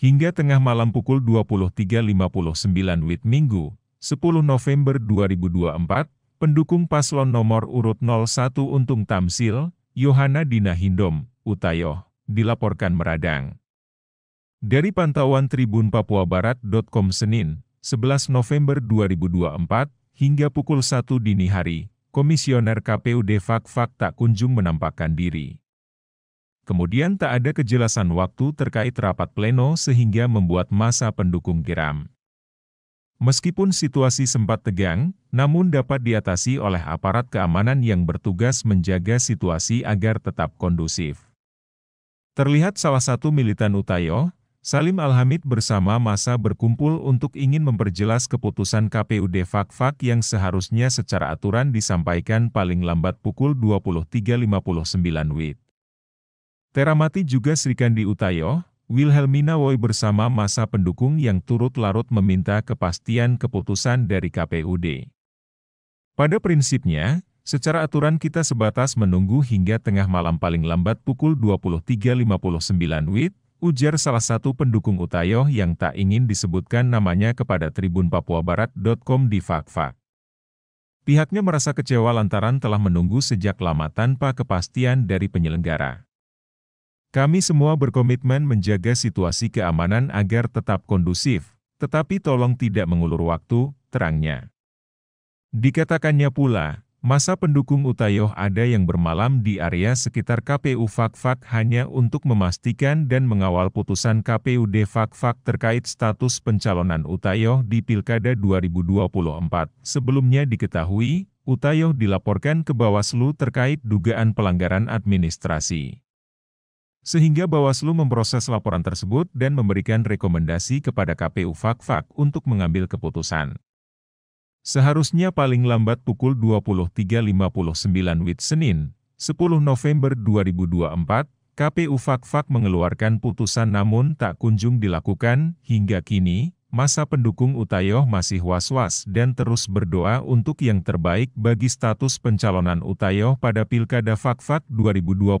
Hingga tengah malam pukul 23.59 WIB Minggu, 10 November 2024, pendukung paslon nomor urut 01 Untung Tamsil, Yohana Dina Hindom, Utayoh, dilaporkan meradang. Dari pantauan Tribun Papua Barat.com Senin, 11 November 2024, hingga pukul 1 dini hari, Komisioner KPU Defak Fak tak kunjung menampakkan diri. Kemudian tak ada kejelasan waktu terkait rapat pleno sehingga membuat masa pendukung geram. Meskipun situasi sempat tegang, namun dapat diatasi oleh aparat keamanan yang bertugas menjaga situasi agar tetap kondusif. Terlihat salah satu militan Utayo, Salim Alhamid bersama masa berkumpul untuk ingin memperjelas keputusan KPUD Fakfak yang seharusnya secara aturan disampaikan paling lambat pukul 23.59 WIB. Teramati juga Srikandi Utayo, Wilhelmina Woy bersama masa pendukung yang turut larut meminta kepastian keputusan dari KPUD. Pada prinsipnya, secara aturan kita sebatas menunggu hingga tengah malam paling lambat pukul 23.59 WIT, ujar salah satu pendukung Utayo yang tak ingin disebutkan namanya kepada Tribun Papua Barat.com di Fakfak. Pihaknya merasa kecewa lantaran telah menunggu sejak lama tanpa kepastian dari penyelenggara. Kami semua berkomitmen menjaga situasi keamanan agar tetap kondusif, tetapi tolong tidak mengulur waktu, terangnya. Dikatakannya pula, masa pendukung Utayoh ada yang bermalam di area sekitar KPU Fak-Fak hanya untuk memastikan dan mengawal putusan KPU Fak-Fak terkait status pencalonan Utayoh di Pilkada 2024. Sebelumnya diketahui, Utayoh dilaporkan ke Bawaslu terkait dugaan pelanggaran administrasi. Sehingga Bawaslu memproses laporan tersebut dan memberikan rekomendasi kepada KPU Fakfak untuk mengambil keputusan. Seharusnya paling lambat pukul 23.59 WIB Senin, 10 November 2024, KPU Fakfak mengeluarkan putusan namun tak kunjung dilakukan, hingga kini, masa pendukung Utayoh masih was-was dan terus berdoa untuk yang terbaik bagi status pencalonan Utayoh pada Pilkada Fakfak 2024.